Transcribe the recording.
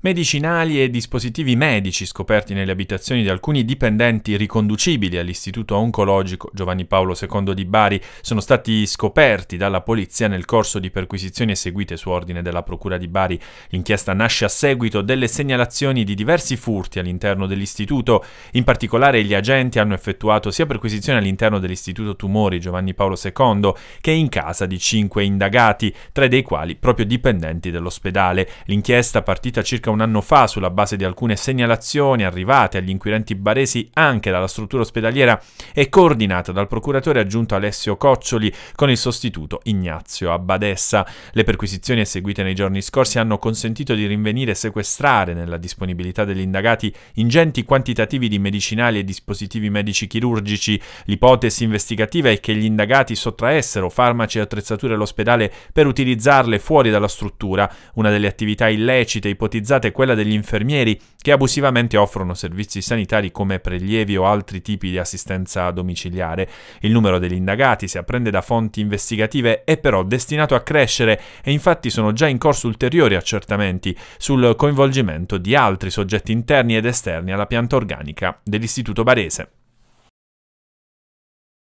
Medicinali e dispositivi medici scoperti nelle abitazioni di alcuni dipendenti riconducibili all'Istituto Oncologico Giovanni Paolo II di Bari sono stati scoperti dalla polizia nel corso di perquisizioni eseguite su ordine della Procura di Bari. L'inchiesta nasce a seguito delle segnalazioni di diversi furti all'interno dell'istituto. In particolare gli agenti hanno effettuato sia perquisizioni all'interno dell'Istituto Tumori Giovanni Paolo II che in casa di cinque indagati, tre dei quali proprio dipendenti dell'ospedale. L'inchiesta partita circa circa un anno fa sulla base di alcune segnalazioni arrivate agli inquirenti baresi anche dalla struttura ospedaliera e coordinata dal procuratore aggiunto Alessio Coccioli con il sostituto Ignazio Abbadessa. Le perquisizioni eseguite nei giorni scorsi hanno consentito di rinvenire e sequestrare nella disponibilità degli indagati ingenti quantitativi di medicinali e dispositivi medici chirurgici. L'ipotesi investigativa è che gli indagati sottraessero farmaci e attrezzature all'ospedale per utilizzarle fuori dalla struttura, una delle attività illecite ipotizzate generalizzata è quella degli infermieri che abusivamente offrono servizi sanitari come prelievi o altri tipi di assistenza domiciliare. Il numero degli indagati, si apprende da fonti investigative, è però destinato a crescere e infatti sono già in corso ulteriori accertamenti sul coinvolgimento di altri soggetti interni ed esterni alla pianta organica dell'Istituto Barese.